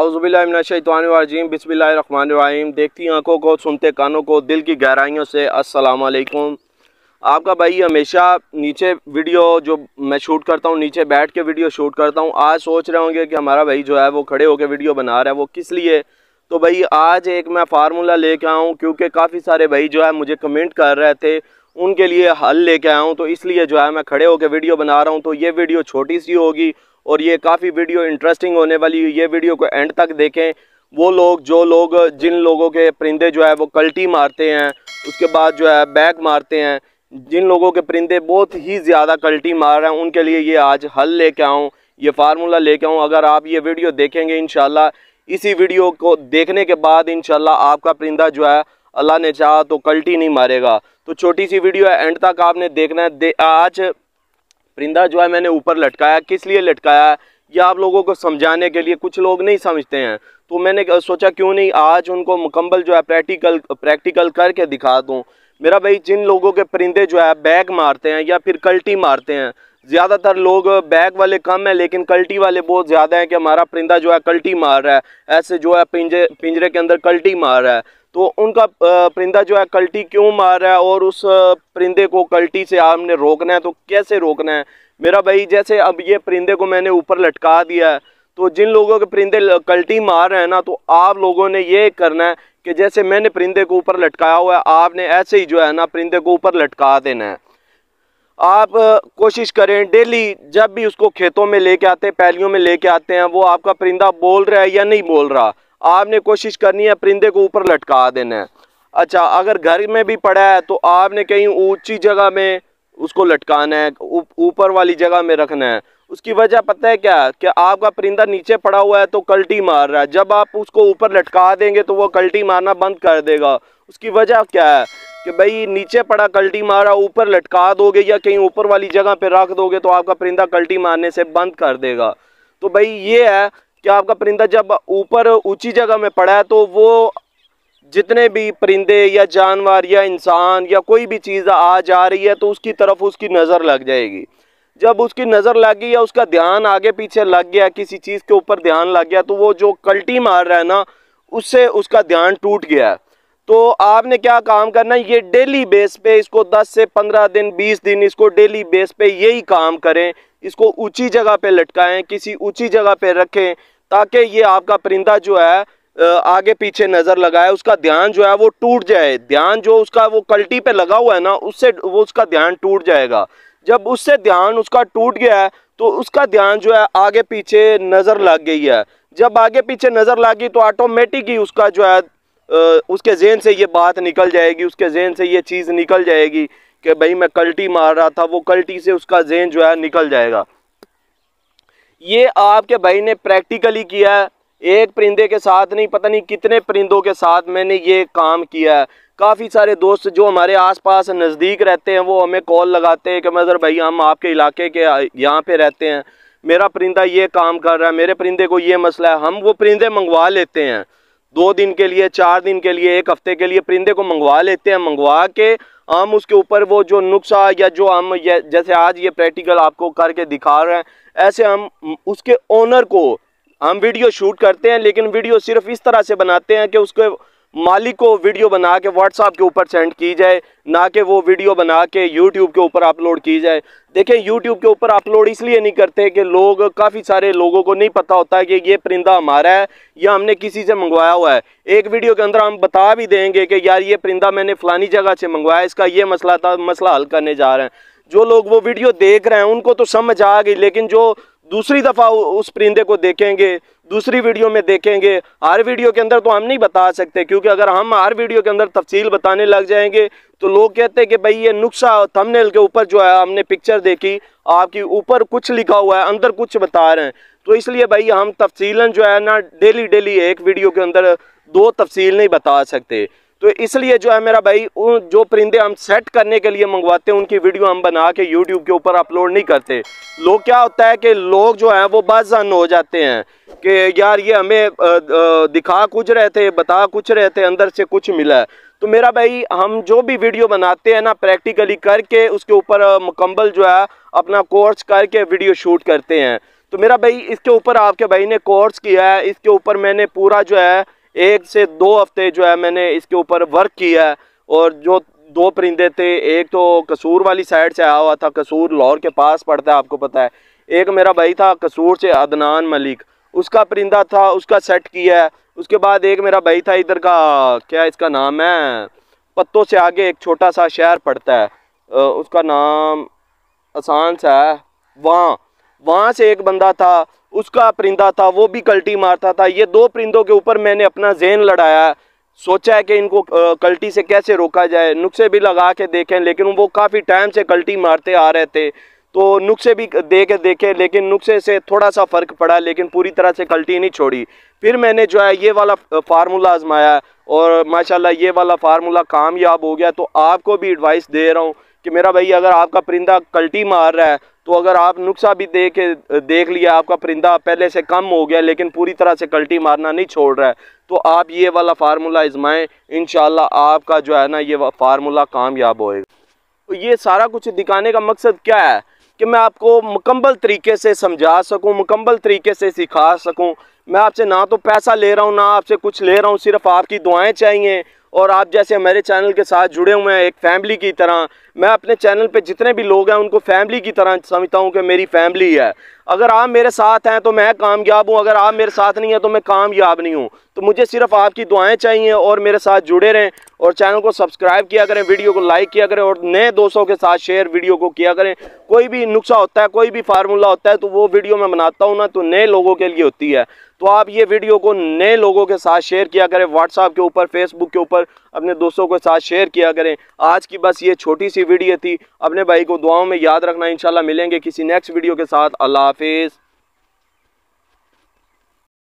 अवज़बिल्लाशानवाजीम बिस्मिल्लाम देखती आँखों को सुनते कानों को दिल की गहराइयों से असलकुम आपका भाई हमेशा नीचे वीडियो जो मैं शूट करता हूँ नीचे बैठ के वीडियो शूट करता हूँ आज सोच रहे होंगे कि हमारा भाई जो है वो खड़े होकर वीडियो बना रहा है वो किस लिए तो भाई आज एक मैं फार्मूला लेके आऊँ क्योंकि काफ़ी सारे भाई जो है मुझे कमेंट कर रहे थे उनके लिए हल लेके आया हूँ तो इसलिए जो है मैं खड़े होकर वीडियो बना रहा हूँ तो ये वीडियो छोटी सी होगी और ये काफ़ी वीडियो इंटरेस्टिंग होने वाली है ये वीडियो को एंड तक देखें वो लोग जो लोग जिन लोगों के परिंदे जो है वो कल्टी मारते हैं उसके बाद जो है बैग मारते हैं जिन लोगों के परिंदे बहुत ही ज़्यादा कल्टी मार रहे हैं उनके लिए ये आज हल लेके आऊँ ये फार्मूला लेके आऊँ अगर आप ये वीडियो देखेंगे इन इसी वीडियो को देखने के बाद इन आपका परिंदा जो है अल्लाह ने चाह तो कल्टी नहीं मारेगा तो छोटी सी वीडियो है एंड तक आपने देखना है दे, आज परिंदा जो है मैंने ऊपर लटकाया किस लिए लटकाया है आप लोगों को समझाने के लिए कुछ लोग नहीं समझते हैं तो मैंने सोचा क्यों नहीं आज उनको मुकम्मल जो है प्रैक्टिकल प्रैक्टिकल करके दिखा दूँ मेरा भाई जिन लोगों के परिंदे जो है बैग मारते हैं या फिर कल्टी मारते हैं ज़्यादातर लोग बैग वाले कम हैं लेकिन कल्टी वाले बहुत ज़्यादा हैं कि हमारा परिंदा जो है कल्टी मार रहा है ऐसे जो है पिंजरे पिंजरे के अंदर कल्टी मार रहा है तो उनका परिंदा जो है कल्टी क्यों मार रहा है और उस परिंदे को कल्टी से आपने रोकना है तो कैसे रोकना है मेरा भाई जैसे अब ये परिंदे को मैंने ऊपर लटका दिया है तो जिन लोगों के परिंदे कल्टी मार रहे हैं ना तो आप लोगों ने ये करना है कि जैसे मैंने परिंदे को ऊपर लटकाया हुआ है आपने ऐसे ही जो है ना परिंदे को ऊपर लटका देना है आप कोशिश करें डेली जब भी उसको खेतों में लेके आते हैं पैलियों में लेके आते हैं वो आपका परिंदा बोल रहा है या नहीं बोल रहा आपने कोशिश करनी है परिंदे को ऊपर लटका देना है अच्छा अगर घर में भी पड़ा है तो आपने कहीं ऊंची जगह में उसको लटकाना है ऊपर वाली जगह में रखना है उसकी वजह पता है क्या कि आपका परिंदा नीचे पड़ा हुआ है तो कल्टी मार रहा है जब आप उसको ऊपर लटका देंगे तो वो कल्टी मारना बंद कर देगा उसकी वजह क्या है कि भाई नीचे पड़ा कल्टी मारा ऊपर लटका दोगे या कहीं ऊपर वाली जगह पर रख दोगे तो आपका परिंदा कल्टी मारने से बंद कर देगा तो भाई ये है कि आपका परिंदा जब ऊपर ऊंची जगह में पड़ा है तो वो जितने भी परिंदे या जानवर या इंसान या कोई भी चीज़ आ जा रही है तो उसकी तरफ उसकी नज़र लग जाएगी जब उसकी नज़र लग गई या उसका ध्यान आगे पीछे लग गया किसी चीज़ के ऊपर ध्यान लग गया तो वो जो कल्टी मार रहा है ना उससे उसका ध्यान टूट गया है तो आपने क्या काम करना है ये डेली बेस पे इसको 10 से 15 दिन 20 दिन इसको डेली बेस पे यही काम करें इसको ऊंची जगह पे लटकाएं किसी ऊंची जगह पे रखें ताकि ये आपका परिंदा जो है आगे पीछे नज़र लगाए उसका ध्यान जो है वो टूट जाए ध्यान जो उसका वो कल्टी पे लगा हुआ है ना उससे वो उसका ध्यान टूट जाएगा जब उससे ध्यान उसका टूट गया है तो उसका ध्यान जो है आगे पीछे नज़र लग गई है जब आगे पीछे नज़र गई तो ऑटोमेटिक ही उसका जो है उसके जेन से ये बात निकल जाएगी उसके जेन से ये चीज़ निकल जाएगी कि भाई मैं कल्टी मार रहा था वो कल्टी से उसका जेन जो है निकल जाएगा ये आपके भाई ने प्रैक्टिकली किया है एक परिंदे के साथ नहीं पता नहीं कितने परिंदों के साथ मैंने ये काम किया है काफ़ी सारे दोस्त जो हमारे आसपास नज़दीक रहते हैं वो हमें कॉल लगाते हैं कि मज़र भाई हम आपके इलाके के यहाँ पे रहते हैं मेरा परिंदा ये काम कर रहा है मेरे परिंदे को ये मसला है हम वो परिंदे मंगवा लेते हैं दो दिन के लिए चार दिन के लिए एक हफ्ते के लिए परिंदे को मंगवा लेते हैं मंगवा के हम उसके ऊपर वो जो नुस्खा या जो हम जैसे आज ये प्रैक्टिकल आपको करके दिखा रहे हैं ऐसे हम उसके ओनर को हम वीडियो शूट करते हैं लेकिन वीडियो सिर्फ इस तरह से बनाते हैं कि उसके मालिक को वीडियो बना के व्हाट्सअप के ऊपर सेंड की जाए ना कि वो वीडियो बना के यूट्यूब के ऊपर अपलोड की जाए देखें यूट्यूब के ऊपर अपलोड इसलिए नहीं करते कि लोग काफ़ी सारे लोगों को नहीं पता होता है कि ये परिंदा हमारा है या हमने किसी से मंगवाया हुआ है एक वीडियो के अंदर हम बता भी देंगे कि यार ये परिंदा मैंने फ़लानी जगह से मंगवाया इसका ये मसला था मसला हल करने जा रहे हैं जो लोग वो वीडियो देख रहे हैं उनको तो समझ आ गई लेकिन जो दूसरी दफ़ा उस परिंदे को देखेंगे दूसरी वीडियो में देखेंगे हर वीडियो के अंदर तो हम नहीं बता सकते क्योंकि अगर हम हर वीडियो के अंदर तफसील बताने लग जाएंगे तो लोग कहते हैं कि भाई ये नुस्खा थंबनेल के ऊपर जो है हमने पिक्चर देखी आपकी ऊपर कुछ लिखा हुआ है अंदर कुछ बता रहे हैं तो इसलिए भाई हम तफसीला जो है ना डेली डेली एक वीडियो के अंदर दो तफसील नहीं बता सकते तो इसलिए जो है मेरा भाई उन जो परिंदे हम सेट करने के लिए मंगवाते हैं उनकी वीडियो हम बना के यूट्यूब के ऊपर अपलोड नहीं करते लोग क्या होता है कि लोग जो है वो बाजन हो जाते हैं कि यार ये हमें दिखा कुछ रहे थे बता कुछ रहे थे अंदर से कुछ मिला है तो मेरा भाई हम जो भी वीडियो बनाते हैं ना प्रैक्टिकली करके उसके ऊपर मुकम्मल जो है अपना कोर्स करके वीडियो शूट करते हैं तो मेरा भाई इसके ऊपर आपके भाई ने कोर्स किया है इसके ऊपर मैंने पूरा जो है एक से दो हफ्ते जो है मैंने इसके ऊपर वर्क किया है और जो दो परिंदे थे एक तो कसूर वाली साइड से आया हुआ था कसूर लाहौर के पास पड़ता है आपको पता है एक मेरा भाई था कसूर से अदनान मलिक उसका परिंदा था उसका सेट किया है उसके बाद एक मेरा भाई था इधर का क्या इसका नाम है पत्तों से आगे एक छोटा सा शहर पड़ता है उसका नाम आसान सा है वहाँ वहाँ से एक बंदा था उसका परिंदा था वो भी कल्टी मारता था ये दो परिंदों के ऊपर मैंने अपना जेन लड़ाया सोचा है कि इनको कल्टी से कैसे रोका जाए नुस्खे भी लगा के देखें लेकिन वो काफ़ी टाइम से कल्टी मारते आ रहे थे तो नुस्खे भी दे के देखे लेकिन नुस्खे से थोड़ा सा फ़र्क पड़ा लेकिन पूरी तरह से कल्टी नहीं छोड़ी फिर मैंने जो है ये वाला फार्मूला आजमाया और माशाल्लाह ये वाला फार्मूला कामयाब हो गया तो आपको भी एडवाइस दे रहा हूँ कि मेरा भाई अगर आपका परिंदा कल्टी मार रहा है तो अगर आप नुस्खा भी दे के देख लिया आपका परिंदा पहले से कम हो गया लेकिन पूरी तरह से कल्टी मारना नहीं छोड़ रहा है तो आप ये वाला फार्मूला आजमाएँ इन आपका जो है ना ये फार्मूला कामयाब होएगा तो ये सारा कुछ दिखाने का मकसद क्या है कि मैं आपको मुकम्मल तरीके से समझा सकूँ मुकम्मल तरीके से सिखा सकूँ मैं आपसे ना तो पैसा ले रहा हूँ ना आपसे कुछ ले रहा हूँ सिर्फ आपकी दुआएँ चाहिए और आप जैसे मेरे चैनल के साथ जुड़े हुए हैं एक फैमिली की तरह मैं अपने चैनल पे जितने भी लोग हैं उनको फैमिली की तरह समझता हूँ कि मेरी फैमिली है अगर आप मेरे साथ हैं तो मैं कामयाब हूँ अगर आप मेरे साथ नहीं हैं तो मैं कामयाब नहीं हूँ तो मुझे सिर्फ आपकी दुआएं चाहिए और मेरे साथ जुड़े रहें और चैनल को सब्सक्राइब किया करें वीडियो को लाइक किया करें और नए दोस्तों के साथ शेयर वीडियो को किया करें कोई भी नुस्खा होता है कोई भी फार्मूला होता है तो वो वीडियो मैं बनाता हूँ ना तो नए लोगों के लिए होती है तो आप ये वीडियो को नए लोगों के साथ शेयर किया करें व्हाट्सअप के ऊपर फेसबुक के ऊपर अपने दोस्तों के साथ शेयर किया करें आज की बस ये छोटी सी वीडियो थी अपने भाई को दुआओं में याद रखना इंशाल्लाह मिलेंगे किसी नेक्स्ट वीडियो के साथ अल्लाह हाफिज़